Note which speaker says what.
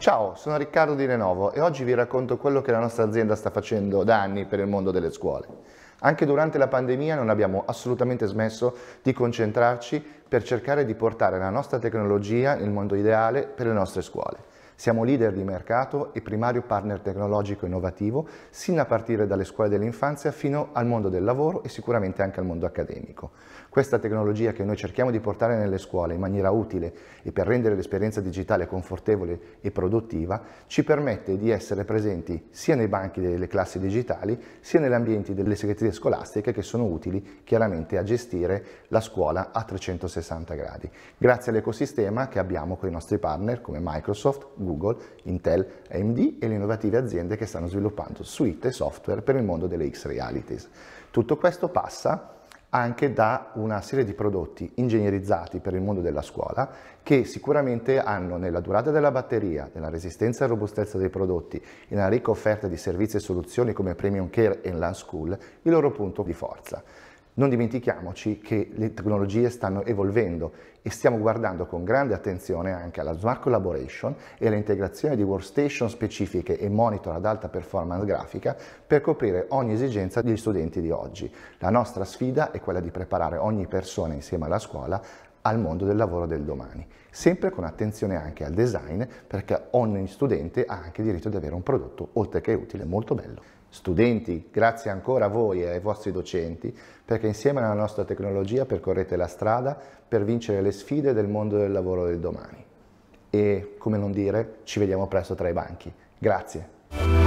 Speaker 1: Ciao, sono Riccardo di Lenovo e oggi vi racconto quello che la nostra azienda sta facendo da anni per il mondo delle scuole. Anche durante la pandemia non abbiamo assolutamente smesso di concentrarci per cercare di portare la nostra tecnologia nel mondo ideale per le nostre scuole. Siamo leader di mercato e primario partner tecnologico innovativo, sin a partire dalle scuole dell'infanzia fino al mondo del lavoro e sicuramente anche al mondo accademico. Questa tecnologia che noi cerchiamo di portare nelle scuole in maniera utile e per rendere l'esperienza digitale confortevole e produttiva, ci permette di essere presenti sia nei banchi delle classi digitali, sia negli ambienti delle segreterie scolastiche che sono utili chiaramente a gestire la scuola a 360 gradi. Grazie all'ecosistema che abbiamo con i nostri partner come Microsoft, Google, Google, Intel, AMD e le innovative aziende che stanno sviluppando suite e software per il mondo delle X-Realities. Tutto questo passa anche da una serie di prodotti ingegnerizzati per il mondo della scuola che sicuramente hanno nella durata della batteria, nella resistenza e robustezza dei prodotti, nella ricca offerta di servizi e soluzioni come Premium Care e Land School il loro punto di forza. Non dimentichiamoci che le tecnologie stanno evolvendo e stiamo guardando con grande attenzione anche alla smart collaboration e all'integrazione di workstation specifiche e monitor ad alta performance grafica per coprire ogni esigenza degli studenti di oggi. La nostra sfida è quella di preparare ogni persona insieme alla scuola al mondo del lavoro del domani, sempre con attenzione anche al design perché ogni studente ha anche diritto di avere un prodotto oltre che utile molto bello studenti, grazie ancora a voi e ai vostri docenti, perché insieme alla nostra tecnologia percorrete la strada per vincere le sfide del mondo del lavoro del domani. E, come non dire, ci vediamo presto tra i banchi. Grazie.